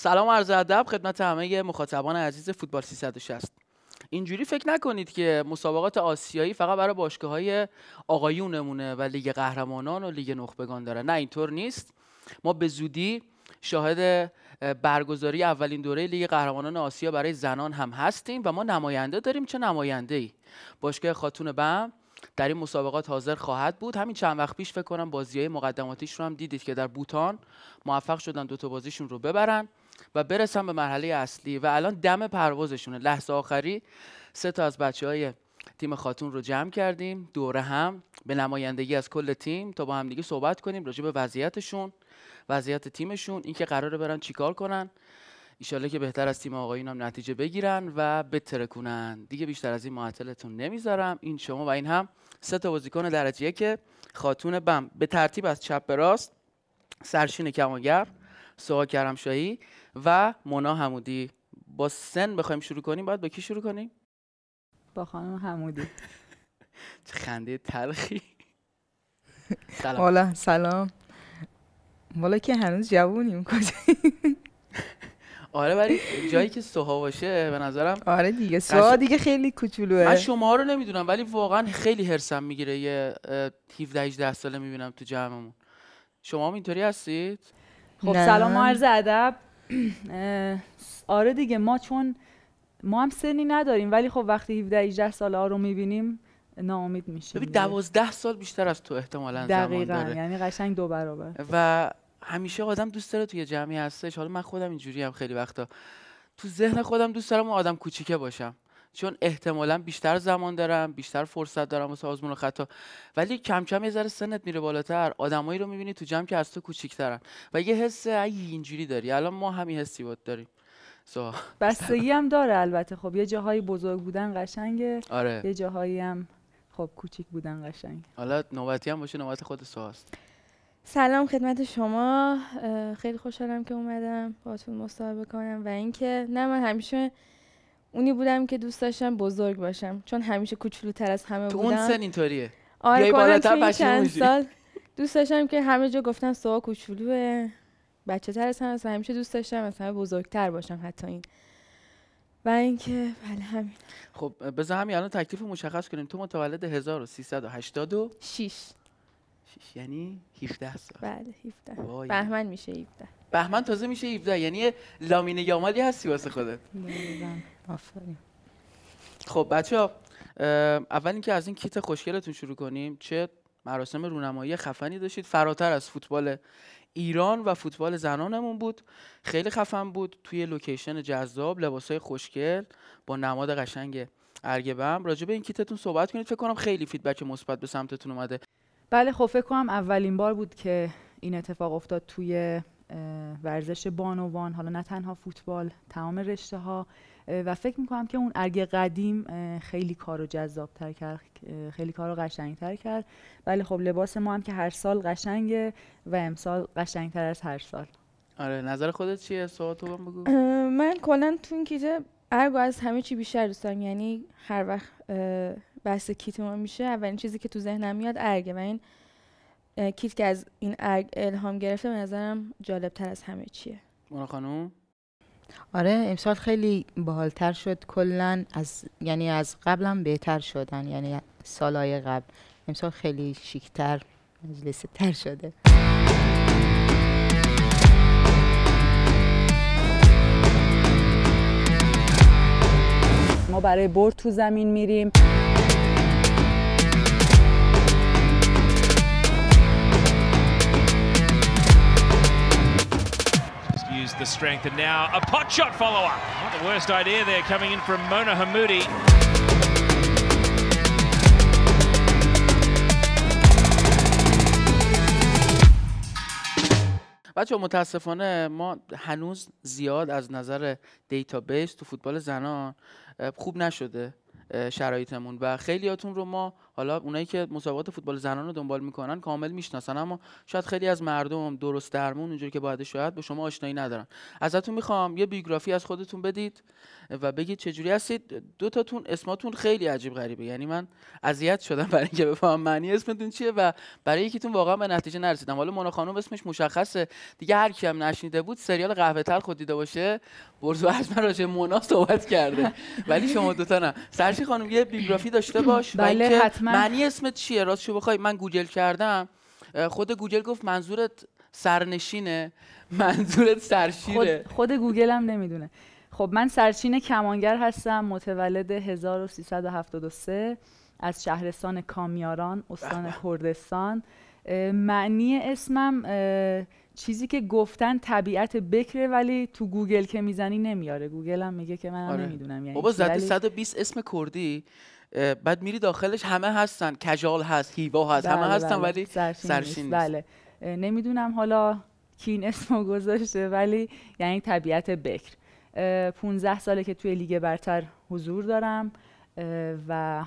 سلام عرض ادب خدمت همه مخاطبان عزیز فوتبال 360 اینجوری فکر نکنید که مسابقات آسیایی فقط برای باشگاه های آقایونمونه و لیگ قهرمانان و لیگ نخبگان داره نه اینطور نیست ما به زودی شاهد برگزاری اولین دوره لیگ قهرمانان آسیا برای زنان هم هستیم و ما نماینده داریم چه نماینده ای باشگاه خاتون بم در این مسابقات حاضر خواهد بود همین چند وقت پیش فکر کنم بازی مقدماتیش رو هم دیدید که در بوتان موفق شدن تا بازیشون رو ببرن و برسن به مرحله اصلی و الان دم پروازشونه لحظه آخری سه تا از بچه های تیم خاتون رو جمع کردیم دوره هم به نمایندگی از کل تیم تا با همدیگه صحبت کنیم راجع به وضعیتشون وضعیت تیمشون اینکه قراره برن چیکار کنن ایشالله که بهتر از تیم آقایین هم نتیجه بگیرن و بترکونن دیگه بیشتر از این معطلتون نمیذارم این شما و این هم سه تا بازیکن درجه که خاتون بم به ترتیب از چپ به راست سرشین کمانگر سوها کرمشاهی و مونا حمودی با سن بخوایم شروع کنیم باید با کی شروع کنیم با خانم حمودی چه خنده تلخی سلام والا سلام والا که هنوز جوونیم کجاییم آره ولی جایی که سوها باشه به نظرم آره دیگه سوها دیگه خیلی کوچولوه من شما رو نمیدونم ولی واقعا خیلی هرسم میگیره یه 17 18 ساله میبینم تو جمعمون شما هم اینطوری هستید خب سلام و عرض ادب آره دیگه ما چون ما هم سنی نداریم ولی خب وقتی 17 18 سال ها رو میبینیم ناامید میشیم ببین 12 سال بیشتر از تو احتمالا دقیقا زمان داره یعنی قشنگ دو برابر و همیشه آدم دوست داره یه جمعی هستش حالا من خودم اینجوری هم خیلی وقتا تو ذهن خودم دوست دارم آدم کوچیکه باشم چون احتمالا بیشتر زمان دارم بیشتر فرصت دارم واسه آزمون و خطا ولی کم کم یه ذره سنت میره بالاتر آدمایی رو میبینی تو جمع که از تو کوچیک‌ترن و یه حس اینجوری داری الان ما همین حسی بود داریم so. بستگی هم داره البته خب یه جاهایی بزرگ بودن قشنگه آره. یه جاهایی هم خب کوچیک بودن قشنگ حالا نوبتی هم باشه نوبت خود سواست سلام خدمت شما خیلی خوشحالم که اومدم باهاتون مصاحبه کنم و اینکه نه من همیشه اونی بودم که دوست داشتم بزرگ باشم چون همیشه کوچولوتر از همه بودم تو اون سن اینطوریه آره کلا چند سال دوست داشتم که همه جا گفتن سوا کوچولوه بچه تر از همه همیشه دوست داشتم از همه بزرگتر باشم حتی این و اینکه بله همین خب بذار همین الان تکلیف مشخص کنیم تو متولد 1386 یعنی 17 سال بله 17 بهمن میشه 17 بهمن تازه میشه 17 یعنی لامینه یامالی هستی واسه خودت خب بچه ها اول اینکه از این کیت خوشگلتون شروع کنیم چه مراسم رونمایی خفنی داشتید فراتر از فوتبال ایران و فوتبال زنانمون بود خیلی خفن بود توی لوکیشن جذاب لباسای خوشگل با نماد قشنگ ارگبم راجع به این کیتتون صحبت کنید فکر کنم خیلی فیدبک مثبت به سمتتون اومده بله خب فکر کنم اولین بار بود که این اتفاق افتاد توی ورزش بانوان حالا نه تنها فوتبال تمام رشته ها و فکر میکنم که اون ارگ قدیم خیلی کارو تر کرد خیلی کارو تر کرد ولی خب لباس ما هم که هر سال قشنگه و امسال تر از هر سال آره نظر خودت چیه سوال تو بگو من کلا تو این کیته ارگو از همه چی بیشتر دوست یعنی هر وقت بحث کیت ما میشه اولین چیزی که تو ذهنم میاد ارگه و این کیت که از این ارگ الهام گرفته به نظرم جالب تر از همه چیه مرا آره امسال خیلی بحالتر شد کلا از یعنی از قبلم بهتر شدن یعنی سالهای قبل امسال خیلی شیکتر مجلس تر شده ما برای برد تو زمین میریم used the strength. And now a pot shot up. Not the worst idea there coming in from Mona Hamoudi. بچه متاسفانه ما هنوز زیاد از نظر دیتابیس تو فوتبال زنان خوب نشده شرایطمون و خیلیاتون رو ما حالا اونایی که مسابقات فوتبال زنان رو دنبال میکنن کامل میشناسن اما شاید خیلی از مردم درست درمون اونجوری که باید شاید به شما آشنایی ندارن ازتون میخوام یه بیوگرافی از خودتون بدید و بگید چجوری هستید دو تاتون اسماتون خیلی عجیب غریبه یعنی من اذیت شدم برای اینکه بفهمم معنی اسمتون چیه و برای یکیتون واقعا به نتیجه نرسیدم حالا مونا خانم اسمش مشخصه دیگه هر کی هم نشنیده بود سریال قهوه تر خود دیده باشه برز و من راجع مونا صحبت کرده ولی شما دو تا نه سرشی خانم یه بیوگرافی داشته باش بله حتما معنی اسمت چیه راست شو بخوای من گوگل کردم خود گوگل گفت منظورت سرنشینه منظورت سرشیره خود, خود گوگل هم نمیدونه خب من سرچین کمانگر هستم متولد 1373 از شهرستان کامیاران استان کردستان معنی اسمم چیزی که گفتن طبیعت بکره ولی تو گوگل که میزنی نمیاره گوگل هم میگه که من آره. نمیدونم یعنی بابا زده 120 اسم کردی بعد میری داخلش همه هستن کجال هست هیوا هست همه بله، هستن بله. ولی سرشین, نیست. بله نمیدونم حالا کی این اسمو گذاشته ولی یعنی طبیعت بکر 15 ساله که توی لیگ برتر حضور دارم و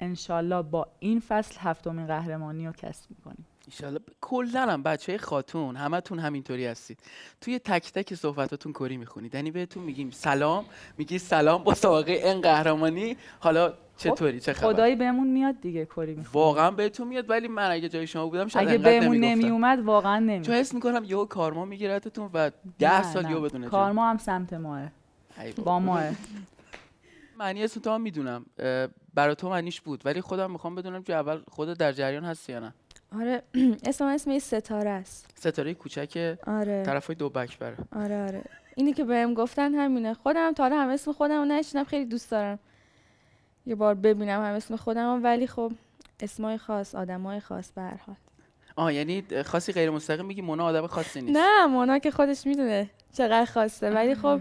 انشالله با این فصل هفتمین قهرمانی رو کسب میکنیم ایشالله کلا هم بچه خاتون همتون همینطوری هستید توی تک تک صحبتاتون کری میخونید یعنی بهتون میگیم سلام میگی سلام با سابقه این قهرمانی حالا خب، چطوری چه خبر خدایی بهمون میاد دیگه کری میخونید واقعا بهتون میاد ولی من اگه جای شما بودم شاید اگه بهمون نمی اومد واقعا نمی چون حس میکنم یه کارما میگیرتتون و ده سال یهو بدون کارما هم سمت ماه با ماه معنی اسم تو میدونم برای تو معنیش بود ولی خودم میخوام بدونم که اول خودت در جریان هستی یا نه آره اسم اسم ستاره است ستاره کوچک آره طرفای دو بک بره آره آره اینی که بهم گفتن همینه خودم تاره هم اسم خودم نشنم خیلی دوست دارم یه بار ببینم هم اسم خودم ولی خب اسمای خاص آدمای خاص به هر حال آه یعنی خاصی غیر مستقیم میگی مونا آدم خاصی نیست نه مونا که خودش میدونه چقدر خاصه ولی خب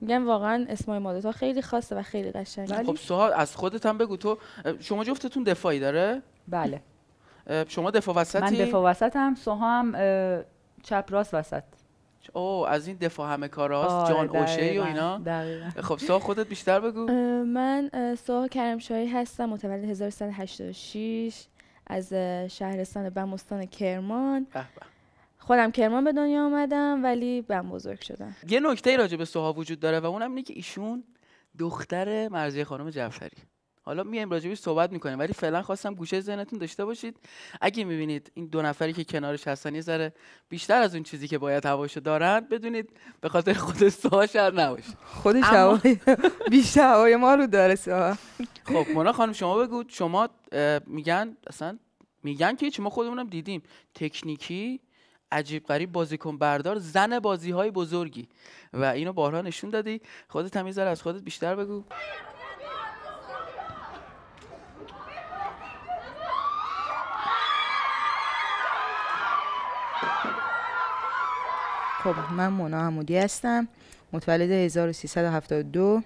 میگم واقعا اسمای مادتا خیلی خاصه و خیلی قشنگه خب سوال از خودت هم بگو تو شما جفتتون دفاعی داره بله شما دفاع وسطی من دفاع وسطم هم چپ راست وسط او از این دفاع همه کاراست آره، جان اوشه و اینا خب سوها خودت بیشتر بگو من سوها کرمشایی هستم متولد 1386 از شهرستان بمستان کرمان خودم کرمان به دنیا آمدم ولی بم بزرگ شدم یه نکته راجع به سوها وجود داره و اونم اینه که ایشون دختر مرزی خانم جعفری حالا میایم راجبش صحبت میکنیم ولی فعلا خواستم گوشه ذهنتون داشته باشید اگه میبینید این دو نفری که کنارش هستن یه ذره بیشتر از اون چیزی که باید هواشو دارن بدونید به خاطر خود سوها نباشه خودش اما... هوای بیشتر هوای ما رو داره سوا خب مونا خانم شما بگو شما میگن اصلا میگن که ما خودمونم دیدیم تکنیکی عجیب غریب بازیکن بردار زن بازی های بزرگی و اینو بارها نشون دادی خودت هم از خودت بیشتر بگو خب من مونا عمودی هستم متولد 1372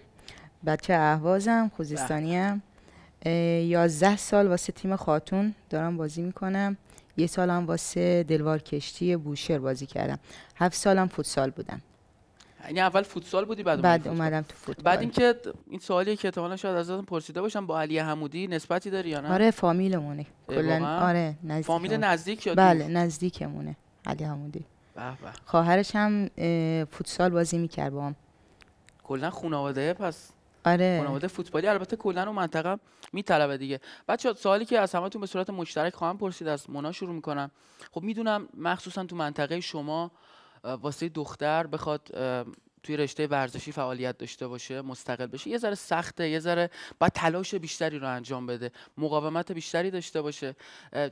بچه اهوازم خوزستانیم 11 سال واسه تیم خاتون دارم بازی میکنم یه سال هم واسه دلوار کشتی بوشهر بازی کردم هفت سالم فوتسال بودم یعنی اول فوتسال بودی بعد, بعد اومدم تو فوتبال بعد اینکه این سوالیه که احتمالا شاید ازتون پرسیده باشم با علی حمودی نسبتی داری یا نه آره فامیلمونه کلا آره نزدیک فامیل نزدیک یا بله نزدیکمونه علی حمودی خواهرش هم فوتسال بازی میکرد با هم کلا خانواده پس آره خانواده فوتبالی البته کلا اون منطقه میطلبه دیگه بچه سوالی که از همتون به صورت مشترک خواهم پرسید از مونا شروع میکنم خب میدونم مخصوصا تو منطقه شما واسه دختر بخواد توی رشته ورزشی فعالیت داشته باشه مستقل بشه یه ذره سخته یه ذره باید تلاش بیشتری رو انجام بده مقاومت بیشتری داشته باشه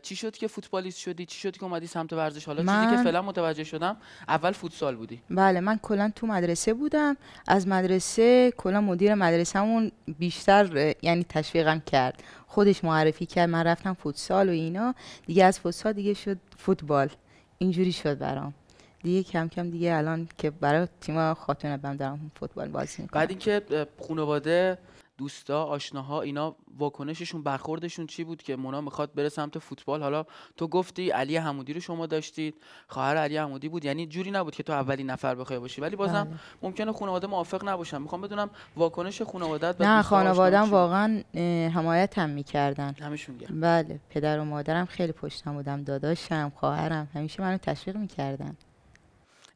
چی شد که فوتبالیست شدی چی شد که اومدی سمت ورزش حالا چیزی که فعلا متوجه شدم اول فوتسال بودی بله من کلا تو مدرسه بودم از مدرسه کلا مدیر مدرسهمون بیشتر یعنی تشویقم کرد خودش معرفی کرد من رفتم فوتسال و اینا دیگه از فوتسال دیگه شد فوتبال اینجوری شد برام دیگه کم کم دیگه الان که برای تیم خاتون بم دارم فوتبال بازی میکنم بعد اینکه خانواده دوستا آشناها اینا واکنششون برخوردشون چی بود که مونا میخواد بره سمت فوتبال حالا تو گفتی علی حمودی رو شما داشتید خواهر علی حمودی بود یعنی جوری نبود که تو اولین نفر بخوای باشی ولی بازم بله. ممکنه خانواده موافق نباشن میخوام بدونم واکنش خانوادهت نه خانوادم واقعا حمایت هم میکردن همشون بله پدر و مادرم خیلی پشتم بودم داداشم خواهرم همیشه منو تشویق میکردن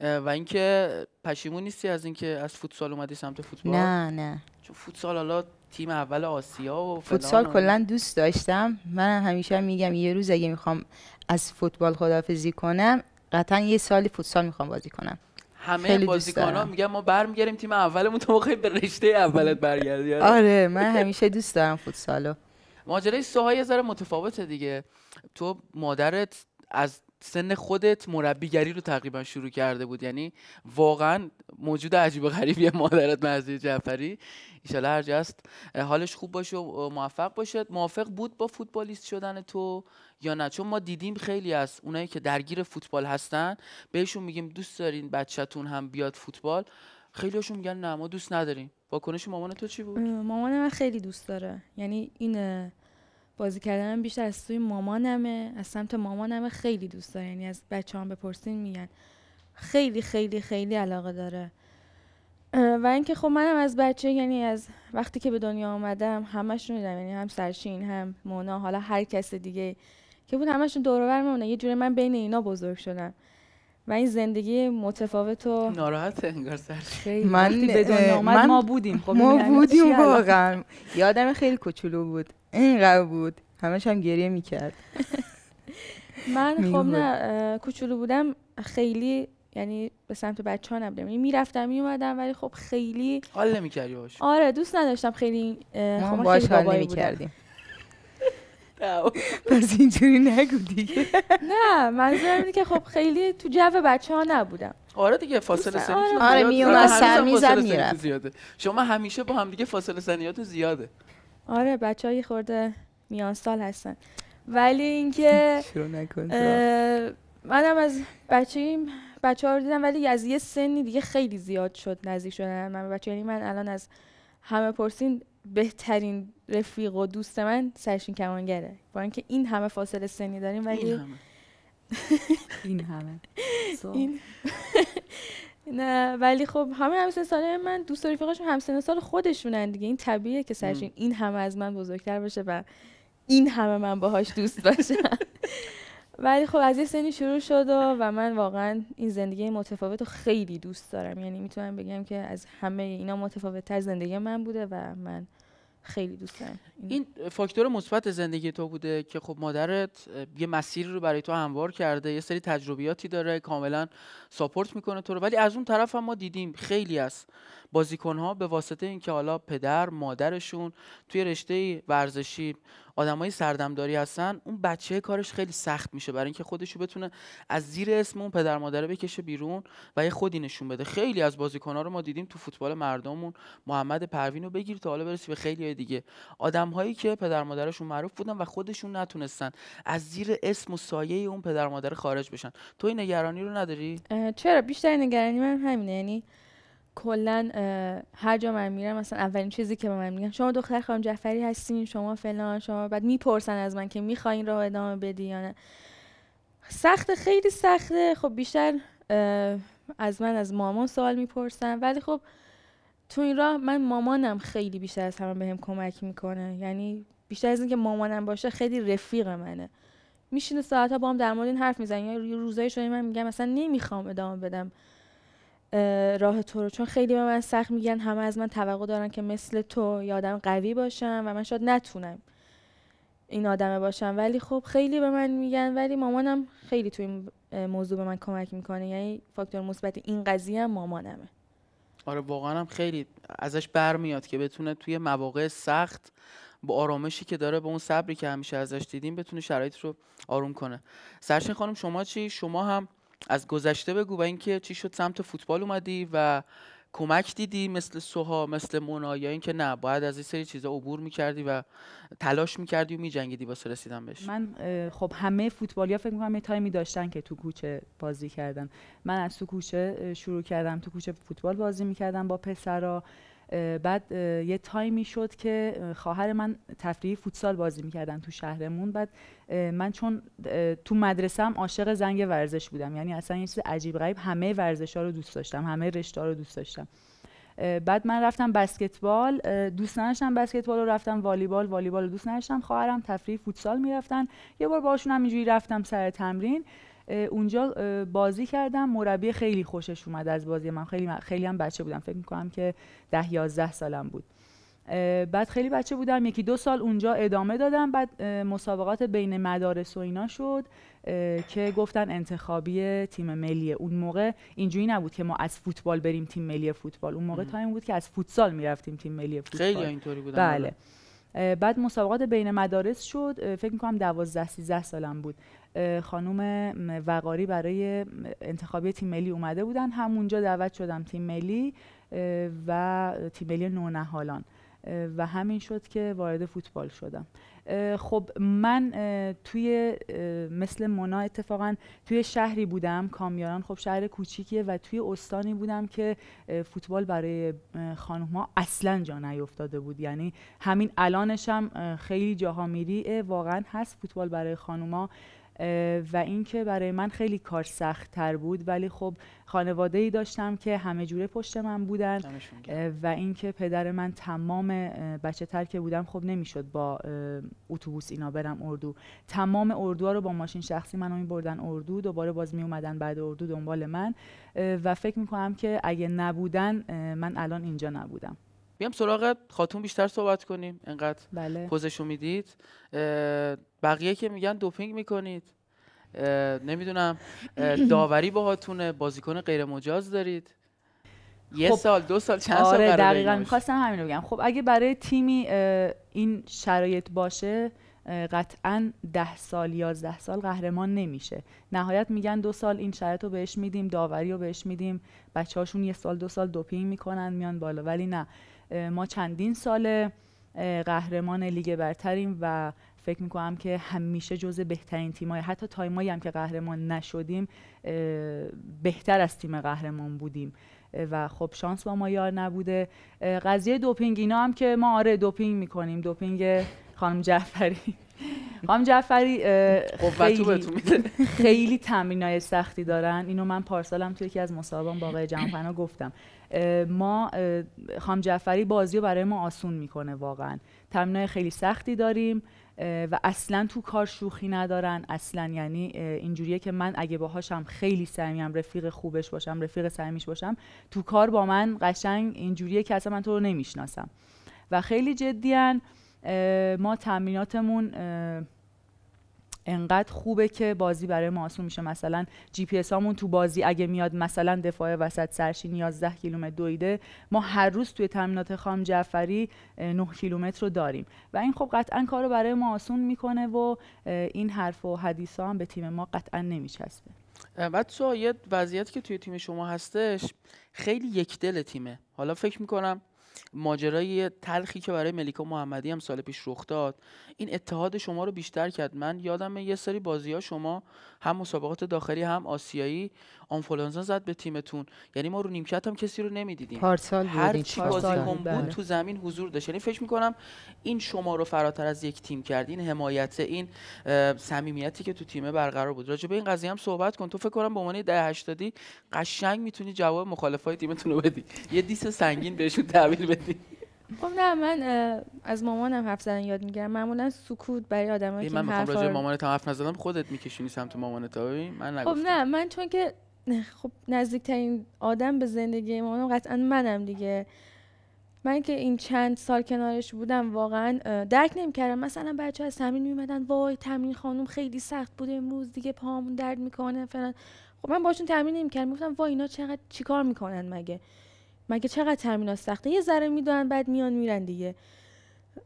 و اینکه پشیمون نیستی از اینکه از فوتسال اومدی سمت فوتبال نه نه چون فوتسال حالا تیم اول آسیا و فوتسال کلا دوست داشتم من همیشه میگم یه روز اگه میخوام از فوتبال خدافزی کنم قطعا یه سالی فوتسال میخوام بازی کنم همه ها میگن ما برمیگردیم تیم اولمون تو موقعی به رشته اولت برگردی یعنی؟ آره من همیشه دوست دارم فوتسالو ماجرای سوها یه متفاوته دیگه تو مادرت از سن خودت مربیگری رو تقریبا شروع کرده بود یعنی واقعا موجود عجیب و غریبی مادرت مرزی جعفری ایشالا هر جاست حالش خوب باشه و موفق باشد موافق بود با فوتبالیست شدن تو یا نه چون ما دیدیم خیلی از اونایی که درگیر فوتبال هستن بهشون میگیم دوست دارین بچهتون هم بیاد فوتبال خیلیشون میگن نه ما دوست نداریم واکنش مامان تو چی بود مامان من خیلی دوست داره یعنی این بازی کردنم بیشتر از سوی مامانمه از سمت مامانمه خیلی دوست داره یعنی از بچه هم بپرسین میگن خیلی خیلی خیلی علاقه داره و اینکه خب منم از بچه یعنی از وقتی که به دنیا آمدم همشون دیدم یعنی هم سرشین هم مونا حالا هر کس دیگه که بود همشون دور و بر یه جوری من بین اینا بزرگ شدم و این زندگی متفاوت و ناراحت انگار سر من به دنیا ما بودیم خب ما یعنی بودیم واقعا یادم خیلی کوچولو بود اینقدر بود همش هم گریه میکرد من خب نه کوچولو بودم خیلی یعنی به سمت بچه ها نبودم یعنی میرفتم میومدم ولی خب خیلی حال نمیکردی آره دوست نداشتم خیلی خب باش پس اینجوری نگو دیگه نه منظورم اینه که خب خیلی تو جو بچه ها نبودم آره دیگه فاصله سنی آره می سر میزد شما همیشه با هم دیگه فاصله سنیاتون زیاده آره بچه های خورده میان سال هستن ولی اینکه منم از بچه‌یم بچه ها رو دیدم ولی از یه سنی دیگه خیلی زیاد شد نزدیک شدن من بچه یعنی من الان از همه پرسین بهترین رفیق و دوست من سرشین کمانگره با اینکه این همه فاصله سنی داریم ولی این همه این نه ولی خب همه همسن ساله من دوست و رفیقاشون همسن سال خودشونن دیگه این طبیعیه که سرشین این همه از من بزرگتر باشه و این همه من باهاش دوست باشم ولی خب از یه سنی شروع شد و, من واقعا این زندگی متفاوت رو خیلی دوست دارم یعنی میتونم بگم که از همه اینا متفاوت تر زندگی من بوده و من خیلی دوست دارم این, فاکتور مثبت زندگی تو بوده که خب مادرت یه مسیر رو برای تو هموار کرده یه سری تجربیاتی داره کاملا ساپورت میکنه تو رو ولی از اون طرف هم ما دیدیم خیلی است. بازیکنها به واسطه اینکه حالا پدر مادرشون توی رشته ورزشی آدمای سردمداری هستن اون بچه کارش خیلی سخت میشه برای اینکه خودشو بتونه از زیر اسم اون پدر مادره بکشه بیرون و یه خودی نشون بده خیلی از بازیکنها رو ما دیدیم تو فوتبال مردمون محمد پروین رو بگیر تا حالا برسی به خیلی دیگه آدم هایی که پدر مادرشون معروف بودن و خودشون نتونستن از زیر اسم و سایه اون پدر مادر خارج بشن تو این نگرانی رو نداری چرا بیشتر نگرانی من همینه یعنی کلا هر جا من میرم مثلا اولین چیزی که به من میگن شما دختر خانم جعفری هستین شما فلان شما بعد میپرسن از من که میخواین راه ادامه بدی یا نه سخت خیلی سخته خب بیشتر از من از مامان سوال میپرسن ولی خب تو این راه من مامانم خیلی بیشتر از همه بهم کمک میکنه یعنی بیشتر از اینکه مامانم باشه خیلی رفیق منه میشینه ساعتها با هم در مورد این حرف میزنه یا روزایی شده من میگم مثلا نمیخوام ادامه بدم راه تو رو چون خیلی به من سخت میگن همه از من توقع دارن که مثل تو یه آدم قوی باشم و من شاید نتونم این آدمه باشم ولی خب خیلی به من میگن ولی مامانم خیلی تو این موضوع به من کمک میکنه یعنی فاکتور مثبت این قضیه هم مامانمه آره واقعا هم خیلی ازش برمیاد که بتونه توی مواقع سخت با آرامشی که داره به اون صبری که همیشه ازش دیدیم بتونه شرایط رو آروم کنه سرشین خانم شما چی شما هم از گذشته بگو و اینکه چی شد سمت فوتبال اومدی و کمک دیدی مثل سوها مثل مونا یا اینکه نه باید از این سری چیزا عبور میکردی و تلاش میکردی و میجنگیدی واسه رسیدن بهش من خب همه فوتبالیا فکر میکنم یه تایمی داشتن که تو کوچه بازی کردن من از تو کوچه شروع کردم تو کوچه فوتبال بازی میکردم با پسرا بعد یه تایمی شد که خواهر من تفریحی فوتسال بازی میکردن تو شهرمون بعد من چون تو هم عاشق زنگ ورزش بودم یعنی اصلا یه چیز عجیب غریب همه ورزش ها رو دوست داشتم همه رشته رو دوست داشتم بعد من رفتم بسکتبال دوست نداشتم بسکتبال رو رفتم والیبال والیبال رو دوست نداشتم خواهرم تفریح فوتسال میرفتن یه بار باشون هم اینجوری رفتم سر تمرین اونجا بازی کردم مربی خیلی خوشش اومد از بازی من خیلی خیلی هم بچه بودم فکر میکنم که ده یازده سالم بود بعد خیلی بچه بودم یکی دو سال اونجا ادامه دادم بعد مسابقات بین مدارس و اینا شد که گفتن انتخابی تیم ملی اون موقع اینجوری نبود که ما از فوتبال بریم تیم ملی فوتبال اون موقع این بود که از فوتسال میرفتیم تیم ملی فوتبال خیلی اینطوری بله, بله. بعد مسابقات بین مدارس شد فکر میکنم دوازده سیزده سالم بود خانم وقاری برای انتخابی تیم ملی اومده بودن همونجا دعوت شدم تیم ملی و تیم ملی نونهالان و همین شد که وارد فوتبال شدم خب من توی مثل مونا اتفاقا توی شهری بودم کامیاران خب شهر کوچیکیه و توی استانی بودم که فوتبال برای ها اصلا جا نیافتاده بود یعنی همین الانش هم خیلی جاها میری واقعا هست فوتبال برای خانوما و اینکه برای من خیلی کار سخت تر بود ولی خب خانواده ای داشتم که همه جوره پشت من بودن و اینکه پدر من تمام بچه تر که بودم خب نمیشد با اتوبوس اینا برم اردو تمام اردوها رو با ماشین شخصی منو بردن اردو دوباره باز می اومدن بعد اردو دنبال من و فکر میکنم که اگه نبودن من الان اینجا نبودم بیام سراغ خاتون بیشتر صحبت کنیم انقدر بله. پوزشو میدید بقیه که میگن دوپینگ میکنید نمیدونم داوری باهاتونه بازیکن غیر مجاز دارید یه خب، سال دو سال چند آره سال دقیقا میخواستم همین بگم خب اگه برای تیمی این شرایط باشه قطعا ده سال یازده سال قهرمان نمیشه نهایت میگن دو سال این شرایطو رو بهش میدیم داوری رو بهش میدیم بچه هاشون یه سال دو سال دوپینگ میکنن میان بالا ولی نه ما چندین سال قهرمان لیگ برتریم و فکر میکنم که همیشه جز بهترین تیمای حتی تایمایی هم که قهرمان نشدیم بهتر از تیم قهرمان بودیم و خب شانس با ما یار نبوده قضیه دوپینگ اینا هم که ما آره دوپینگ میکنیم دوپینگ خانم جعفری خانم جعفری خیلی, خیلی سختی دارن اینو من پارسالم توی یکی از مسابقان با آقای گفتم ما خانم جعفری بازی رو برای ما آسون میکنه واقعا تمرین خیلی سختی داریم و اصلا تو کار شوخی ندارن اصلا یعنی اینجوریه که من اگه باهاشم خیلی صمیمم رفیق خوبش باشم رفیق سمیش باشم تو کار با من قشنگ اینجوریه که اصلا من تو رو نمیشناسم و خیلی جدیان ما تمریناتمون انقدر خوبه که بازی برای ما آسون میشه مثلا جی پی اس هامون تو بازی اگه میاد مثلا دفاع وسط سرشین 11 کیلومتر دویده ما هر روز توی تمرینات خام جعفری 9 کیلومتر رو داریم و این خب قطعا کارو برای ما آسون میکنه و این حرف و ها هم به تیم ما قطعا نمیچسبه بعد تو یه وضعیت که توی تیم شما هستش خیلی یک دل تیمه حالا فکر میکنم ماجرای تلخی که برای ملیکا محمدی هم سال پیش رخ داد این اتحاد شما رو بیشتر کرد من یادم یه سری بازی شما هم مسابقات داخلی هم آسیایی آنفولانزا زد به تیمتون یعنی ما رو نیمکت هم کسی رو نمیدیدیم پارسال هر چی بود بله. تو زمین حضور داشت یعنی فکر میکنم این شما رو فراتر از یک تیم این حمایت این صمیمیتی که تو تیم برقرار بود راجع به این قضیه هم صحبت کن تو فکر کنم به عنوان ده قشنگ میتونی جواب مخالفای تیمتون رو بدی یه دیس سنگین بهشون تحویل بدی خب نه من از مامانم حرف زدن یاد میگیرم معمولا سکوت برای آدمایی که من میخوام راجع حرف نزدم خودت میکشونی سمت ببین من خب نگفتم. خب نه من چون که خب نزدیکترین آدم به زندگی مامانم قطعا منم دیگه من که این چند سال کنارش بودم واقعا درک نمیکردم مثلا بچه از تمرین میمدن وای تمرین خانم خیلی سخت بوده امروز دیگه پامون درد میکنه فلان خب من باشون تمرین نمیکردم میگفتم وای اینا چقدر چیکار میکنن مگه مگه چقدر ها سخته یه ذره میدونن بعد میان میرن دیگه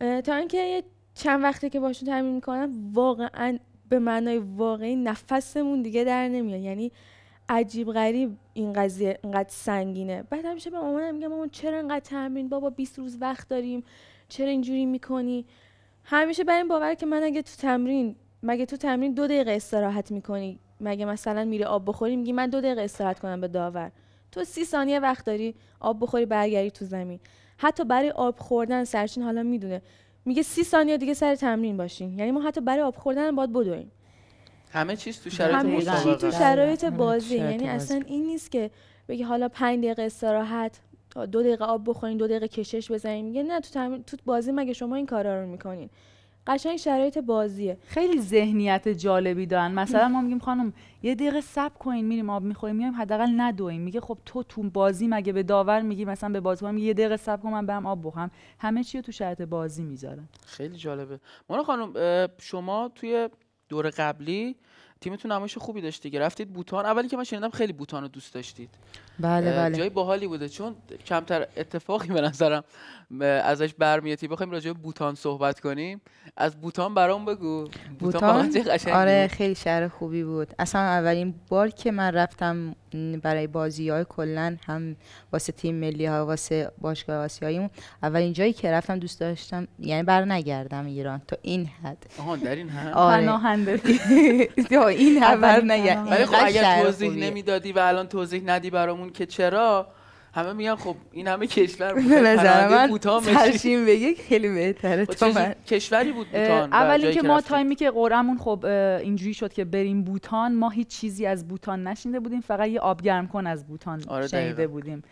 تا اینکه چند وقتی که باشون تمرین میکنم واقعا به معنای واقعی نفسمون دیگه در نمیاد یعنی عجیب غریب این قضیه اینقدر سنگینه بعد همیشه به مامانم میگم مامان چرا اینقدر تمرین بابا 20 روز وقت داریم چرا اینجوری میکنی همیشه بر این باور که من اگه تو تمرین مگه تو تمرین دو دقیقه استراحت میکنی مگه مثلا میره آب بخوری میگی من دو دقیقه استراحت کنم به داور تو سی ثانیه وقت داری آب بخوری برگردی تو زمین حتی برای آب خوردن سرچین حالا میدونه میگه سی ثانیه دیگه سر تمرین باشین یعنی ما حتی برای آب خوردن باید بدویم همه چیز تو شرایط همه تو شرایط یعنی بازی یعنی اصلا این نیست که بگی حالا پنج دقیقه استراحت دو دقیقه آب بخورین دو دقیقه کشش بزنین میگه نه تو, تو بازی مگه شما این کارا رو میکنین قشنگ شرایط بازیه خیلی ذهنیت جالبی دارن مثلا ما میگیم خانم یه دقیقه صبر کنین میریم آب میخوریم میایم حداقل ندویم میگه خب تو تو بازی مگه به داور میگی مثلا به میگه یه دقیقه سب کن من برم آب بخورم همه چی رو تو شرط بازی میذارن خیلی جالبه مانا خانم شما توی دور قبلی تیمتون نمایش خوبی داشتی رفتید بوتان اولی که من شنیدم خیلی بوتان رو دوست داشتید بله بله جای باحالی بوده چون کمتر اتفاقی به نظرم ازش برمیاتی بخوایم راجع به بوتان صحبت کنیم از بوتان برام بگو بوتان, آره خیلی شهر خوبی بود اصلا اولین بار که من رفتم برای بازی های کلا هم واسه تیم ملی ها واسه باشگاه آسیاییمون اولین جایی که رفتم دوست داشتم یعنی بر نگردم ایران تا این حد آها در این حد آره. این حد بر نگردم ولی خب اگر توضیح نمیدادی و الان توضیح ندی که چرا همه میگن خب این همه کشور بود به نظر من بگه خیلی بهتره خب تو کشوری بود بوتان اول اینکه ما تایمی که قرمون خب اینجوری شد که بریم بوتان ما هیچ چیزی از بوتان نشینده بودیم فقط یه آبگرم کن از بوتان آره شنیده بودیم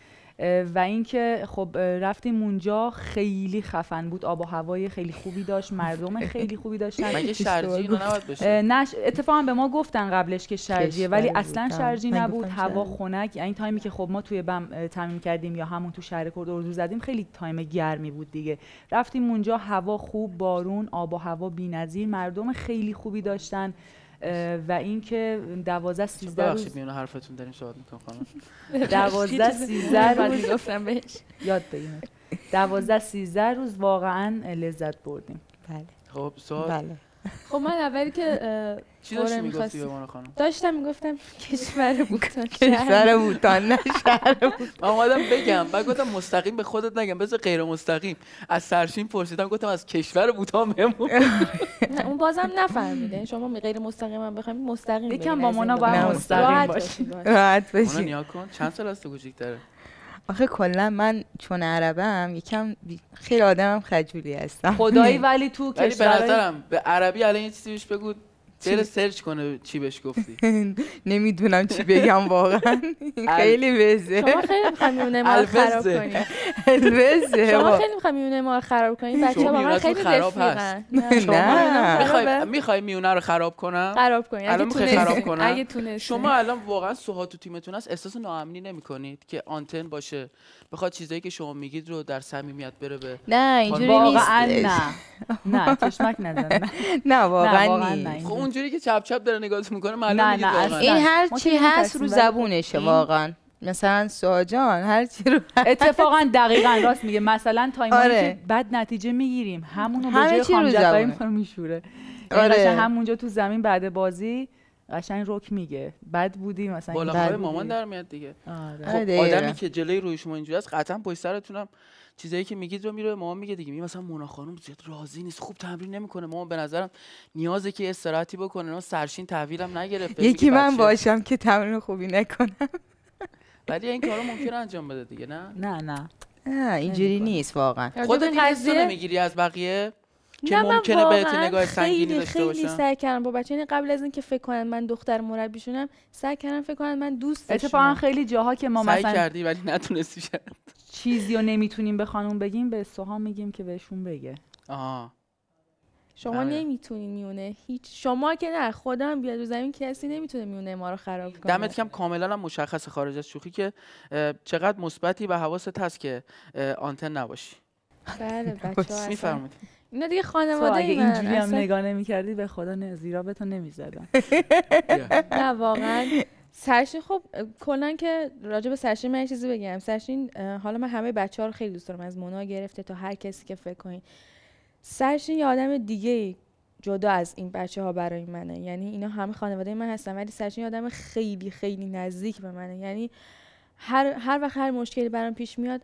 و اینکه خب رفتیم اونجا خیلی خفن بود آب و هوای خیلی خوبی داشت مردم خیلی خوبی داشتن مگه نه اتفاقا به ما گفتن قبلش که شرجیه ولی اصلا شرجی نبود هوا خنک این تایمی که خب ما توی بم تمیم کردیم یا همون تو شهر کرد اردو زدیم خیلی تایم گرمی بود دیگه رفتیم اونجا هوا خوب بارون آب و هوا بی‌نظیر مردم خیلی خوبی داشتن و اینکه 12 13 روز ببخشید میونه حرفتون داریم صحبت میکنم خانم 12 13 روز گفتم بهش یاد بگیرید 12 13 روز واقعا لذت بردیم بله خب سوال بله خب من اولی که چی داشتی آره، میگفتی به خانم داشتم میگفتم کشور بوتان کشور بوتان نه شهر بوتان آمادم بگم بعد گفتم مستقیم به خودت نگم بذار غیر مستقیم از سرشین پرسیدم گفتم از کشور بوتان بمون اون بازم نفهمیده شما غیر مستقیم هم بخواهیم مستقیم یکم با مونا باید مستقیم باشی راحت باشی نیا کن چند سال هست تو داره؟ آخه کلا من چون عربم یکم خیلی آدمم خجولی هستم خدایی ولی تو کشور به نظرم به عربی الان یه چیزی بگو چرا سرچ کنه چی بهش گفتی نمیدونم چی بگم واقعا خیلی وزه شما خیلی میخوایم میونه ما خراب کنی الوزه شما خیلی میخوایم میونه ما خراب کنی بچه با من خیلی رفیقن نه میخوای میونه رو خراب کنم خراب کنیم اگه شما الان واقعا سوها تو تیمتون هست احساس ناامنی نمیکنید که آنتن باشه بخواد چیزایی که شما میگید رو در صمیمیت بره به نه اینجوری نیست نه نه چشمک نزن نه واقعا نه اونجوری که چپ چپ داره نگاهت میکنه معلومه نه نه این هر چی هست رو زبونشه واقعا مثلا ساجان هر چی رو اتفاقا دقیقا راست میگه مثلا تا که آره. بد نتیجه میگیریم رو به جای خام جعفری میخوره میشوره یعنی آره. همونجا تو زمین بعد بازی قشنگ رک میگه بد بودی مثلا بالا مامان در میاد دیگه آره. خب، آره، آدمی که جلوی روی شما اینجوری است قطعا پشت سرتونم چیزایی که میگید رو میره مامان میگه دیگه می مثلا مونا خانم زیاد راضی نیست خوب تمرین نمیکنه ماما به نظرم نیازه که استراحتی بکنه اون سرشین تحویلم نگرفته یکی من باشم که تمرین خوبی نکنم ولی این کارو ممکن انجام بده دیگه نه نه نه اینجوری نیست واقعا خودت قضیه نمیگیری از بقیه که نه ممکنه بهت نگاه سنگینی داشته خیلی سعی کردم با بچه یعنی قبل از اینکه فکر کنن من دختر مربی شونم سعی کردم فکر کنن من دوست اتفاقا خیلی جاها که ما سعی کردی ولی نتونستی شد چیزی رو نمیتونیم به خانم بگیم به سوها میگیم که بهشون بگه آها شما نمیتونین میونه هیچ شما که نه خودم بیاد رو زمین کسی نمیتونه میونه ما رو خراب کنه دمت کم کاملا مشخص خارج از شوخی که چقدر مثبتی و حواست هست که آنتن نباشی بله بچه‌ها میفرمایید اینا دیگه خانواده خب، اگه اینجوری هم نگاه نمیکردی به خدا زیرا به تو نمیزدن نه واقعا سرشین خب کلا که راجع به سرشین من چیزی بگم سرشین حالا من همه بچه ها رو خیلی دوست دارم از مونا گرفته تا هر کسی که فکر کنین سرشین یه آدم دیگه جدا از این بچه ها برای منه یعنی اینا همه خانواده من هستن ولی سرشین آدم خیلی خیلی نزدیک به منه یعنی هر هر وقت هر مشکلی برام پیش میاد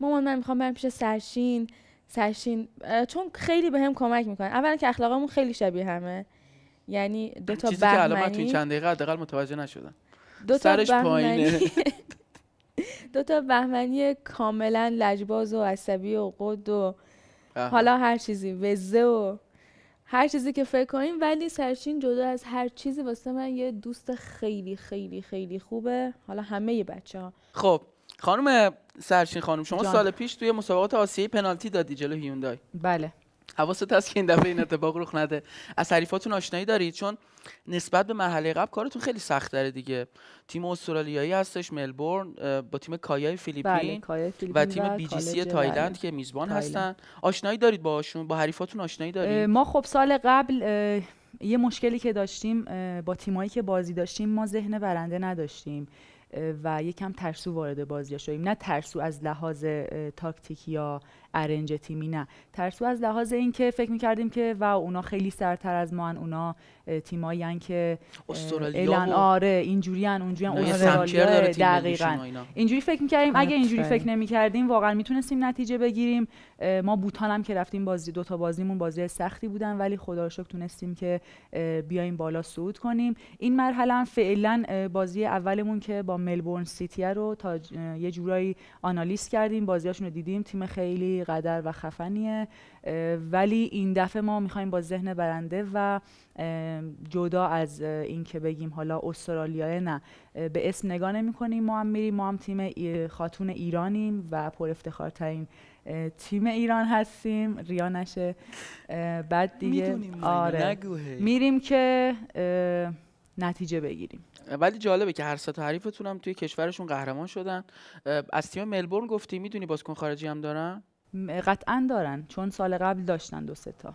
مامان من میخوام برم پیش سرشین سرشین... چون خیلی به هم کمک میکنه اولا که اخلاقمون خیلی شبیه همه یعنی دو تا چیزی که الان من توی چند دقیقه حداقل متوجه نشدم دو تا سرش پایینه دو تا بهمنی کاملا لجباز و عصبی و قد و حالا هر چیزی وزه و هر چیزی که فکر کنیم ولی سرشین جدا از هر چیزی واسه من یه دوست خیلی خیلی خیلی خوبه حالا همه بچه ها خب خانم سرچین خانم شما سال پیش توی مسابقات آسیایی پنالتی دادی جلو هیوندای بله حواست هست که این دفعه این اتفاق رخ نده از حریفاتون آشنایی دارید چون نسبت به مرحله قبل کارتون خیلی سخت داره دیگه تیم استرالیایی هستش ملبورن با تیم کایای فیلیپین, بله، و تیم بی جی سی تایلند بله. که میزبان هستن آشنایی دارید باشون با حریفاتون آشنایی دارید ما خب سال قبل یه مشکلی که داشتیم با تیمایی که بازی داشتیم ما ذهن برنده نداشتیم و یکم ترسو وارد بازی شدیم نه ترسو از لحاظ تاکتیکی یا ارنج تیمی نه ترسو از لحاظ اینکه فکر میکردیم که و اونا خیلی سرتر از ما ان اونا تیمایی که استرالیا و... آره اینجوریان اونجوریان ان دقیقاً اینجوری فکر میکردیم اگه اینجوری فکر نمیکردیم واقعا میتونستیم نتیجه بگیریم ما بوتان هم که رفتیم بازی دو تا بازیمون بازی سختی بودن ولی خدا رو شکر تونستیم که بیایم بالا صعود کنیم این مرحله فعلا بازی اولمون که با ملبورن سیتی رو تا یه جورایی آنالیز کردیم بازیاشون دیدیم تیم خیلی قدر و خفنیه ولی این دفعه ما میخوایم با ذهن برنده و جدا از اینکه بگیم حالا استرالیاه نه به اسم نگاه نمی کنیم ما هم میریم ما هم تیم خاتون ایرانیم و پر افتخارترین تیم ایران هستیم ریا نشه بعد دیگه آره میریم که نتیجه بگیریم ولی جالبه که هر سه هم توی کشورشون قهرمان شدن از تیم ملبورن گفتی میدونی بازیکن خارجی هم دارن قطعا دارن چون سال قبل داشتن دو سه تا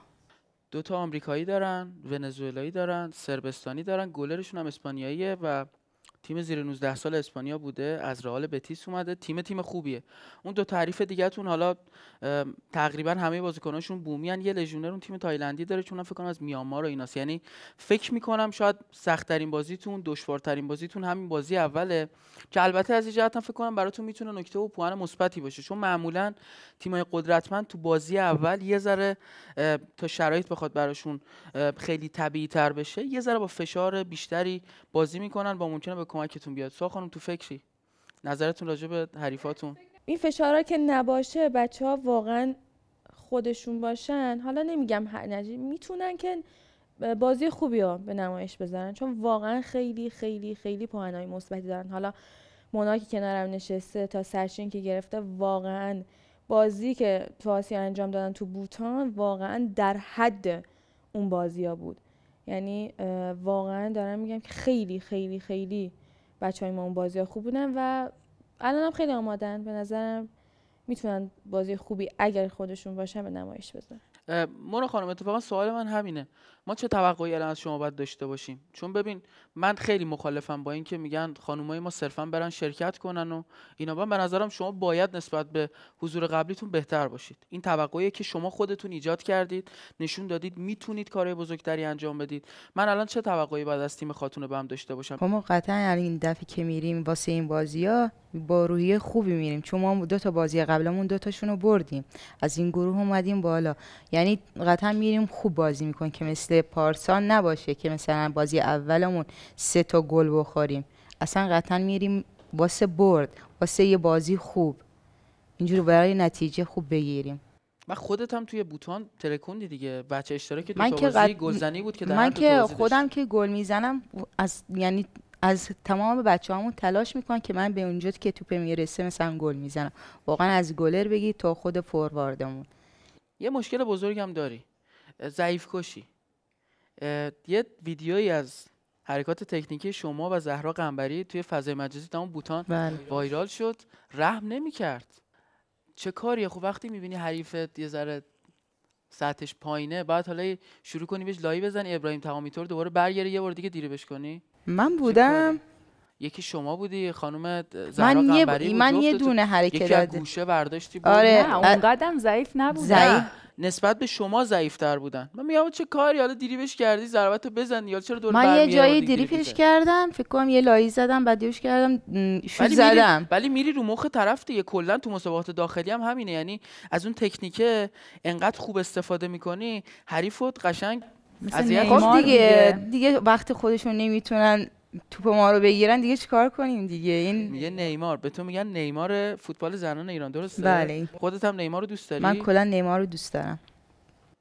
دو تا آمریکایی دارن ونزوئلایی دارن سربستانی دارن گلرشون هم اسپانیاییه و تیم زیر 19 سال اسپانیا بوده از رئال بتیس اومده تیم تیم خوبیه اون دو تعریف دیگه تون حالا تقریبا همه بازیکناشون بومیان یه لژونر اون تیم تایلندی داره چون فکر کنم از میانمار و ایناست یعنی فکر میکنم شاید سخت ترین بازیتون دشوارترین بازیتون همین بازی اوله که البته از جهت فکر کنم براتون میتونه نکته و پوان مثبتی باشه چون معمولا تیمای قدرتمند تو بازی اول یه ذره تا شرایط بخواد براشون خیلی طبیعی تر بشه یه ذره با فشار بیشتری بازی میکنن با ممکنه کمکتون بیاد سو خانم تو فکری نظرتون راجع به حریفاتون این فشارا که نباشه بچه ها واقعا خودشون باشن حالا نمیگم نجی میتونن که بازی خوبی ها به نمایش بذارن چون واقعا خیلی خیلی خیلی پاهنهای مثبتی دارن حالا مونا که کنارم نشسته تا سرشین که گرفته واقعا بازی که تو آسیا انجام دادن تو بوتان واقعا در حد اون بازی ها بود یعنی واقعا دارم میگم که خیلی خیلی خیلی بچه های ما اون بازی خوب بودن و الان هم خیلی آمادن به نظرم میتونن بازی خوبی اگر خودشون باشن به نمایش بزنن مرا خانم اتفاقا سوال من همینه ما چه توقعی الان از شما باید داشته باشیم چون ببین من خیلی مخالفم با اینکه میگن خانومای ما صرفا برن شرکت کنن و اینا من به نظرم شما باید نسبت به حضور قبلیتون بهتر باشید این توقعی که شما خودتون ایجاد کردید نشون دادید میتونید کارهای بزرگتری انجام بدید من الان چه توقعی باید از تیم خاتون به داشته باشم خب ما قطعا این دفعه که میریم واسه این بازی ها با روحیه خوبی میریم چون ما دو تا بازی قبلمون دو تاشون رو بردیم از این گروه اومدیم بالا یعنی قطعا میریم خوب بازی که مثل پارسان نباشه که مثلا بازی اولمون سه تا گل بخوریم اصلا قطعا میریم واسه برد واسه یه بازی خوب اینجوری برای نتیجه خوب بگیریم من خودت هم توی بوتان ترکوندی دیگه بچه اشتراک دو من که گلزنی بود که من که خودم که گل میزنم از یعنی از تمام بچه همون تلاش میکنن که من به اونجا که توپه میرسه مثلا گل میزنم واقعا از گلر بگی تا خود فورواردمون یه مشکل بزرگم داری ضعیف کشی یه ویدیویی از حرکات تکنیکی شما و زهرا قنبری توی فضای مجازی تمام بوتان بله. وایرال شد رحم نمیکرد چه کاریه خب وقتی میبینی حریفت یه ذره سطحش پایینه بعد حالا شروع کنی بهش لایی بزنی ابراهیم تمامی دوباره برگره یه بار دیگه دیره بش کنی من بودم یکی شما بودی خانم زهرا من یه من یه دونه حرکت یکی گوشه برداشتی بود آره نه اونقدرم ضعیف نبود نسبت به شما ضعیفتر بودن من میگم چه کاری حالا دریپش کردی ضربت رو بزن یا چرا دور من یه جایی دریپش کردم فکر کنم یه لایی زدم بعد کردم شو زدم ولی میری رو مخ طرف دیگه کلا تو مسابقات داخلی هم همینه یعنی از اون تکنیکه انقدر خوب استفاده میکنی حریفت قشنگ از دیگه دیگه وقتی خودشون نمیتونن توپ ما رو بگیرن دیگه چیکار کنیم دیگه این میگه نیمار به تو میگن نیمار فوتبال زنان ایران درسته بله خودت هم نیمار رو دوست داری من کلا نیمار رو دوست دارم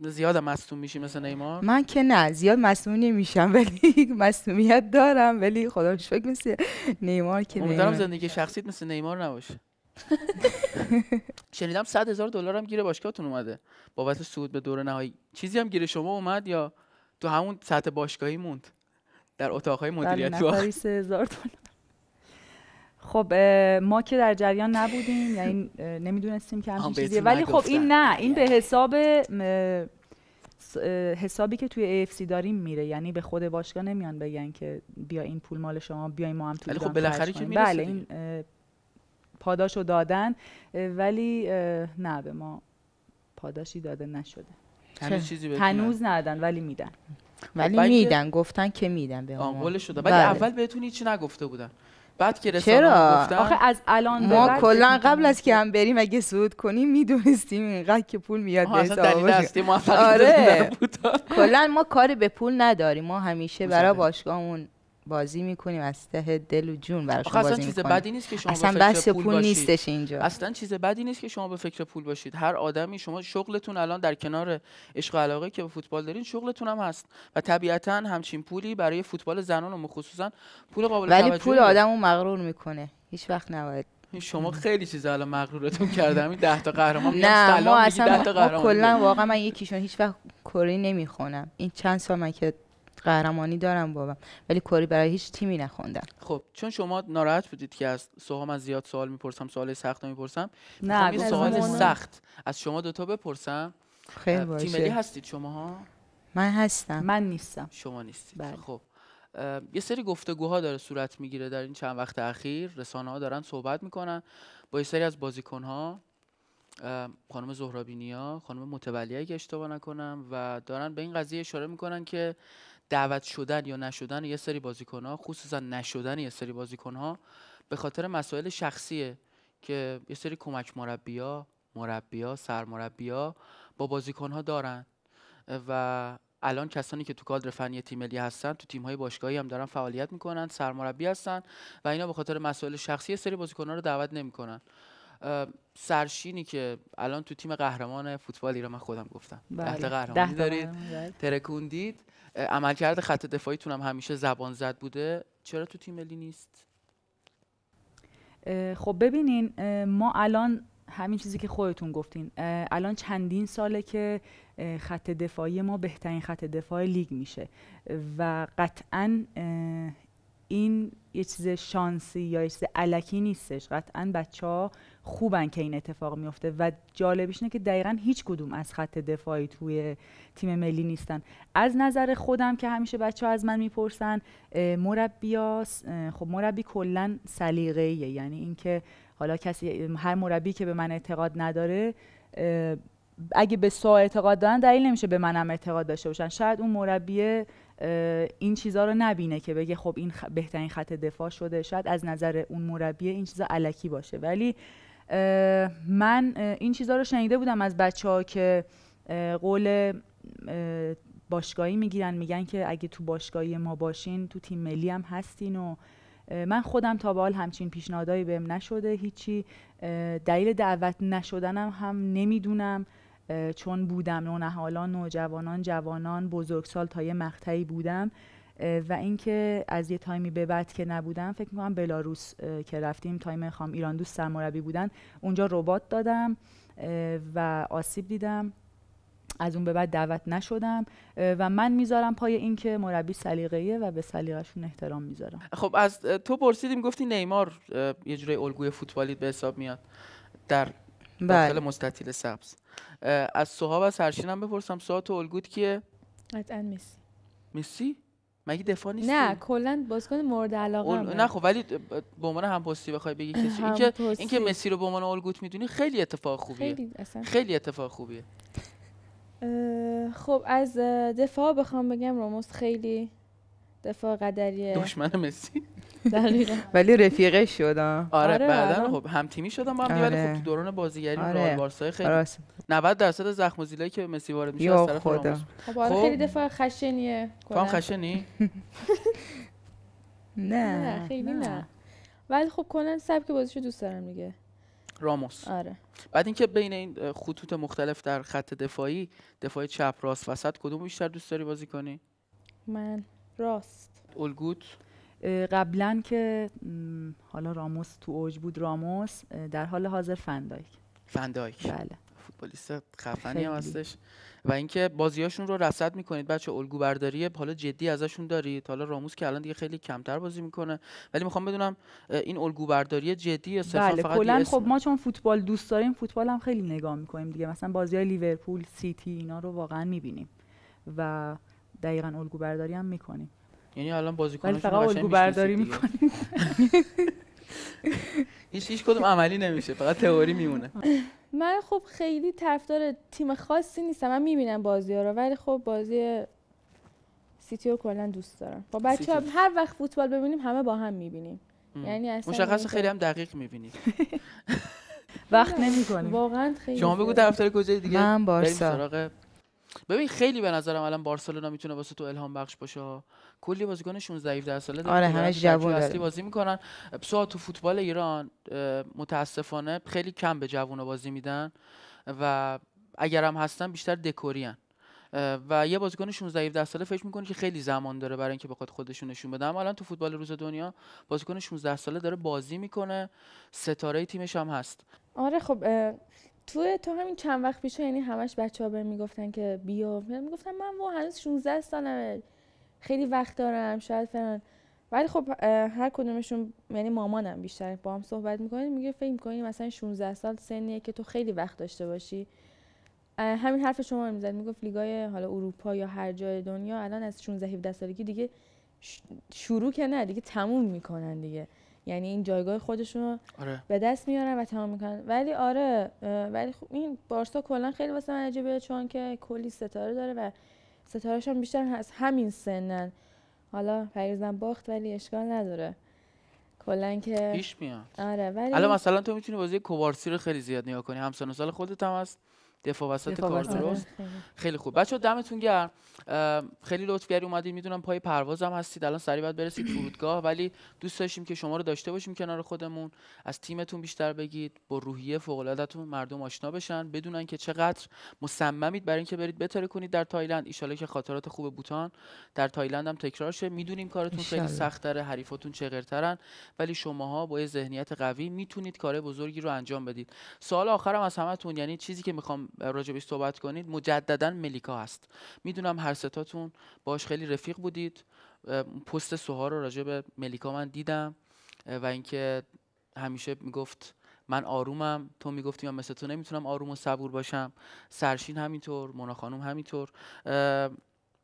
زیاد مصوم میشی مثل نیمار من که نه زیاد مصوم نمیشم ولی مصومیت دارم ولی خدا شکر مثل نیمار که امیدوارم زندگی شخصیت مثل نیمار نباشه شنیدم 100 هزار دلار هم گیر باشگاهتون اومده بابت صعود به دور نهایی چیزی هم گیر شما اومد یا تو همون سطح باشگاهی موند در اتاقهای مدیریت نفری هزار خب ما که در جریان نبودیم یعنی نمیدونستیم که همچین چیزیه ولی خب این نه این به یعنی. حساب حسابی که توی سی داریم میره یعنی به خود باشگاه نمیان بگن که بیا این پول مال شما بیا ما هم تو خب بالاخره که بله این پاداشو دادن ولی نه به ما پاداشی داده نشده هنوز ندادن ولی میدن ولی میدن گفتن که میدن به قول شده ولی بله. اول بهتون هیچی نگفته بودن بعد که چرا؟ گفتن آخه از الان ما کلا قبل از که هم بریم اگه سود کنیم میدونستیم اینقدر که پول میاد به حساب آره کلا ما کاری به پول نداریم ما همیشه برای باشگاهمون بازی میکنیم از ته دل و جون براشون بازی چیز بدی نیست که شما اصلا به فکر پول, پول نیستش اینجا اصلا چیز بدی نیست که شما به فکر پول باشید هر آدمی شما شغلتون الان در کنار عشق و علاقه که به فوتبال دارین شغلتون هم هست و طبیعتا همچین پولی برای فوتبال زنان و مخصوصا پول قابل ولی پول آدمو مغرور میکنه هیچ وقت نباید شما خیلی چیزا الان مغرورتون کرده همین 10 تا قهرمان نه ما اصلا کلا واقعا من یکیشون هیچ وقت کری نمیخونم این چند سال من که قهرمانی دارم بابم ولی کاری برای هیچ تیمی نخوندم خب چون شما ناراحت بودید که از سوها من زیاد سوال میپرسم سوال سخت میپرسم نه سوال سخت از شما دوتا بپرسم خیلی باشه تیم ملی هستید شما ها من هستم من نیستم شما نیستید بله. خب یه سری گفتگوها داره صورت میگیره در این چند وقت اخیر رسانه ها دارن صحبت میکنن با یه سری از بازیکن ها خانم زهرابینیا خانم متولی اگه اشتباه نکنم و دارن به این قضیه اشاره میکنن که دعوت شدن یا نشدن یه سری بازیکنها خصوصا نشدن یه سری بازیکنها به خاطر مسائل شخصیه که یه سری کمک مربیا مربیا سرمربیا با بازیکنها دارن و الان کسانی که تو کادر فنی تیم ملی هستن تو های باشگاهی هم دارن فعالیت میکنن سرمربی هستن و اینا به خاطر مسائل شخصی سری ها رو دعوت نمیکنن سرشینی که الان تو تیم قهرمان فوتبال ایران من خودم گفتم بله. قهرمانی دارید ترکوندید عملکرد خط دفاعیتون هم همیشه زبان زد بوده چرا تو تیم ملی نیست خب ببینین ما الان همین چیزی که خودتون گفتین الان چندین ساله که خط دفاعی ما بهترین خط دفاع لیگ میشه و قطعا این یه چیز شانسی یا یه چیز علکی نیستش قطعا بچه ها خوبن که این اتفاق میفته و جالبش اینه که دقیقا هیچ کدوم از خط دفاعی توی تیم ملی نیستن از نظر خودم که همیشه بچه ها از من میپرسن مربی خب مربی کلا سلیقه یعنی اینکه حالا کسی هر مربی که به من اعتقاد نداره اگه به سو اعتقاد دارن دلیل نمیشه به منم اعتقاد داشته باشن شاید اون مربی این چیزها رو نبینه که بگه خب این بهترین خط دفاع شده شاید از نظر اون مربی این چیزا علکی باشه ولی من این چیزها رو شنیده بودم از بچه ها که قول باشگاهی میگیرن میگن که اگه تو باشگاهی ما باشین تو تیم ملی هم هستین و من خودم تا به حال همچین پیشنهادایی بهم نشده هیچی دلیل دعوت نشدنم هم نمیدونم چون بودم حالا نوجوانان جوانان بزرگسال تا یه مقطعی بودم و اینکه از یه تایمی به بعد که نبودم فکر می‌کنم بلاروس که رفتیم تایم خام ایران دوست سرمربی بودن اونجا ربات دادم و آسیب دیدم از اون به بعد دعوت نشدم و من میذارم پای اینکه مربی سلیقه‌ایه و به سلیقه‌شون احترام میذارم خب از تو پرسیدیم گفتی نیمار یه جوری الگوی فوتبالیت به حساب میاد در داخل بله. مستطیل سبز از سوها و از بپرسم سوها تو الگوت کیه قطعا مسی میسی؟ مگه دفاع نیست نه کلا بازیکن مورد علاقه اول... نه خب ولی به عنوان هم پستی بخوای بگی کسی اینکه اینکه مسی رو به عنوان الگوت میدونی خیلی اتفاق خوبیه خیلی, اصلا. خیلی اتفاق خوبیه خب از دفاع بخوام بگم راموس خیلی دفاع قدریه دشمن مسی ولی رفیقش شدم آره،, آره, بعدا خب هم تیمی شدم با هم ولی آره. خب تو دوران بازیگری آره. بارسا خیلی 90 آره. درصد زخم و زیلایی که مسی وارد میشه از طرف خب حالا خب. خیلی دفاع خشنیه تو هم خشنی نه خیلی نه ولی خب کنن سبک بازیشو دوست دارم دیگه راموس آره بعد اینکه بین این خطوط مختلف در خط دفاعی دفاع چپ راست وسط کدوم بیشتر دوست داری بازی کنی من راست الگوت قبلا که حالا راموس تو اوج بود راموس در حال حاضر فندایک فندایک بله فوتبالیست خفنی هستش و اینکه بازیاشون رو رصد میکنید بچه الگو برداری حالا جدی ازشون دارید حالا راموس که الان دیگه خیلی کمتر بازی میکنه ولی میخوام بدونم این الگو برداری جدی یا صرفا بله. فقط خب ما چون فوتبال دوست داریم فوتبال هم خیلی نگاه میکنیم دیگه مثلا بازی های لیورپول سیتی اینا رو واقعا میبینیم و دقیقا الگو برداری هم میکنیم یعنی الان بازیکناشون فقط الگو برداری میکنیم هیچ هیچ کدوم عملی نمیشه فقط تئوری میمونه من خب خیلی طرفدار تیم خاصی نیستم من میبینم بازی ها رو ولی خب بازی سیتی رو کلا دوست دارم با بچه ها هر وقت فوتبال ببینیم همه با هم میبینیم یعنی اصلا مشخص خیلی هم دقیق میبینید وقت کنیم. واقعا خیلی شما بگو طرفدار کجای دیگه من بارسا ببین خیلی به نظرم الان بارسلونا میتونه واسه تو الهام بخش باشه کلی بازیکن 16 17 ساله آره همه اصلی بازی میکنن بسا تو فوتبال ایران متاسفانه خیلی کم به جوونا بازی میدن و اگر هم هستن بیشتر دکورین و یه بازیکن 16 17 ساله فکر میکنه که خیلی زمان داره برای اینکه بخواد خودشون نشون بده اما الان تو فوتبال روز دنیا بازیکن 16 ساله داره بازی میکنه ستاره تیمش هم هست آره خب تو تو همین چند وقت پیش یعنی همش بچه ها بهم میگفتن که بیا میگفتم من و هنوز 16 سالمه خیلی وقت دارم شاید فران ولی خب هر کدومشون یعنی مامانم بیشتر با هم صحبت میکنه میگه فکر میکنی مثلا 16 سال سنیه که تو خیلی وقت داشته باشی همین حرف شما رو میزد میگفت لیگای حالا اروپا یا هر جای دنیا الان از 16 17 سالگی دیگه شروع که نه دیگه تموم میکنن دیگه یعنی این جایگاه خودشون رو آره. به دست میارن و تمام میکنن ولی آره ولی خب این بارسا کلا خیلی واسه من عجیبه چون که کلی ستاره داره و ستاره هم بیشتر از همین سنن حالا فریزن باخت ولی اشکال نداره کلا که پیش میاد آره ولی الان مثلا تو میتونی بازی کوبارسی رو خیلی زیاد نگاه کنی همسن سال خودت هم هست دفاع وسط کار درست خیلی خوب بچه دمتون گرم خیلی لطف گری اومدید میدونم پای پرواز هم هستید الان سریع باید برسید فرودگاه ولی دوست داشتیم که شما رو داشته باشیم کنار خودمون از تیمتون بیشتر بگید با روحیه فوق مردم آشنا بشن بدونن که چقدر مصممید برای اینکه برید بتره کنید در تایلند ان که خاطرات خوب بوتان در تایلند هم تکرار شه میدونیم کارتون خیلی سخت داره حریفاتون چغرترن ولی شماها با ذهنیت قوی میتونید کار بزرگی رو انجام بدید سوال آخرم از همتون یعنی چیزی که میخوام راجبش صحبت کنید مجددا ملیکا هست میدونم هر ستاتون باش خیلی رفیق بودید پست سوها رو راجب ملیکا من دیدم و اینکه همیشه میگفت من آرومم تو میگفتی من مثل تو نمیتونم آروم و صبور باشم سرشین همینطور مونا خانم همینطور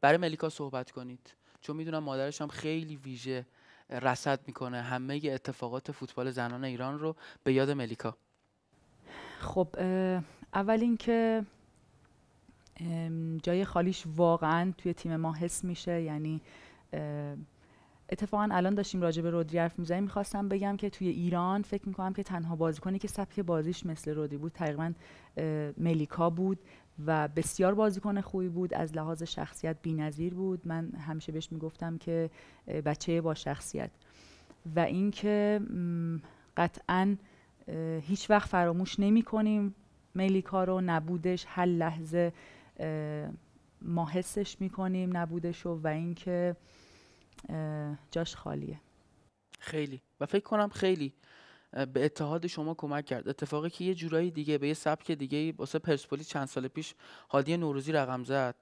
برای ملیکا صحبت کنید چون میدونم مادرش هم خیلی ویژه رصد میکنه همه اتفاقات فوتبال زنان ایران رو به یاد ملیکا خب اول اینکه جای خالیش واقعا توی تیم ما حس میشه یعنی اتفاقا الان داشتیم راجع به رودری حرف میزنیم میخواستم بگم که توی ایران فکر میکنم که تنها بازیکنی که سبک بازیش مثل رودری بود تقریبا ملیکا بود و بسیار بازیکن خوبی بود از لحاظ شخصیت بینظیر بود من همیشه بهش میگفتم که بچه با شخصیت و اینکه قطعا هیچ وقت فراموش نمی ملیکا رو نبودش هر لحظه ما حسش میکنیم نبودش رو و اینکه جاش خالیه خیلی و فکر کنم خیلی به اتحاد شما کمک کرد اتفاقی که یه جورایی دیگه به یه سبک دیگه واسه پرسپولیس چند سال پیش هادی نوروزی رقم زد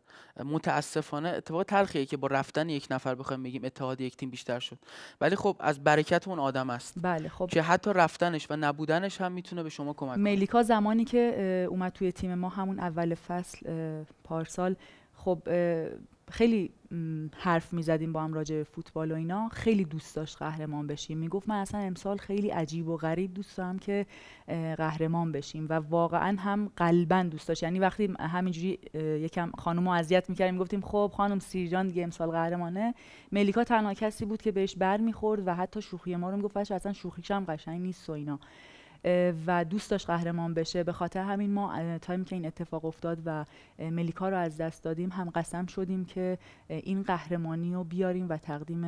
متاسفانه اتفاق تلخیه که با رفتن یک نفر بخوایم بگیم اتحاد یک تیم بیشتر شد ولی خب از برکت اون آدم است بله خب که حتی رفتنش و نبودنش هم میتونه به شما کمک کنه ملیکا زمانی که اومد توی تیم ما همون اول فصل پارسال خب خیلی حرف میزدیم با هم راجع به فوتبال و اینا خیلی دوست داشت قهرمان بشیم میگفت من اصلا امسال خیلی عجیب و غریب دوست دارم که قهرمان بشیم و واقعا هم قلبا دوست داشت یعنی وقتی همینجوری یکم رو اذیت میکردیم گفتیم خب خانم سیرجان دیگه امسال قهرمانه ملیکا تنها کسی بود که بهش بر میخورد و حتی شوخی ما رو میگفت اصلا شوخیش هم قشنگ نیست و اینا و دوست داشت قهرمان بشه به خاطر همین ما تایم که این اتفاق افتاد و ملیکا رو از دست دادیم هم قسم شدیم که این قهرمانی رو بیاریم و تقدیم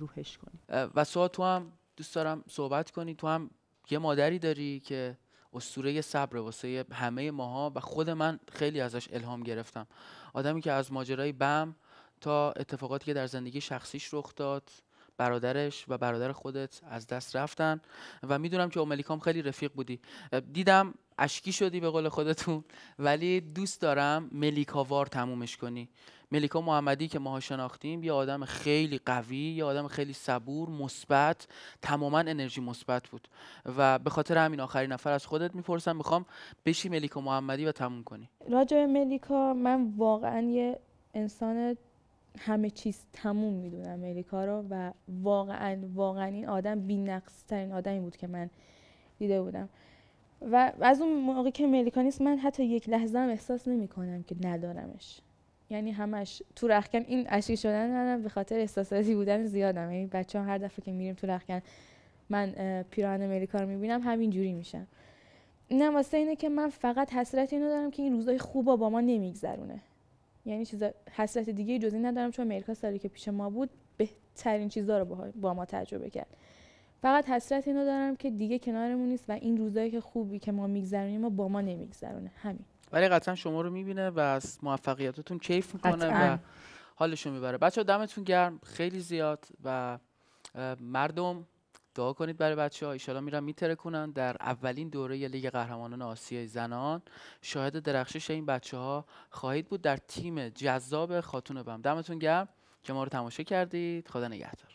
روحش کنیم و سوا تو هم دوست دارم صحبت کنی تو هم یه مادری داری که اسطوره صبر واسه همه ماها و خود من خیلی ازش الهام گرفتم آدمی که از ماجرای بم تا اتفاقاتی که در زندگی شخصیش رخ داد برادرش و برادر خودت از دست رفتن و میدونم که اوملیکام خیلی رفیق بودی دیدم اشکی شدی به قول خودتون ولی دوست دارم ملیکاوار تمومش کنی ملیکا محمدی که ماها شناختیم یه آدم خیلی قوی یه آدم خیلی صبور مثبت تماما انرژی مثبت بود و به خاطر همین آخرین نفر از خودت میپرسم میخوام بشی ملیکا محمدی و تموم کنی راجع ملیکا من واقعا یه انسان همه چیز تموم میدونم امریکا رو و واقعا واقعا این آدم بی نقص ترین آدمی بود که من دیده بودم و از اون موقع که امریکا نیست من حتی یک لحظه هم احساس نمی کنم که ندارمش یعنی همش تو رخکن این اشکی شدن ندارم به خاطر احساساتی بودن زیادم یعنی بچه ها هر دفعه که میریم تو رخکن من پیراهن امریکا رو میبینم همین جوری میشم نه واسه اینه که من فقط حسرت اینو دارم که این روزای خوب با ما نمیگذرونه یعنی چیز حسرت دیگه جز این ندارم چون امریکا سالی که پیش ما بود بهترین چیزها رو با, ما تجربه کرد فقط حسرت اینو دارم که دیگه کنارمون نیست و این روزایی که خوبی که ما میگذرونیم و با ما نمیگذرونه همین ولی قطعا شما رو میبینه و از موفقیتاتون کیف میکنه و حالشون میبره بچه دمتون گرم خیلی زیاد و مردم دعا کنید برای بچه ها ایشالا میرن میترکونن در اولین دوره لیگ قهرمانان آسیای زنان شاهد درخشش این بچه ها خواهید بود در تیم جذاب خاتون بم دمتون گرم که ما رو تماشا کردید خدا نگهدار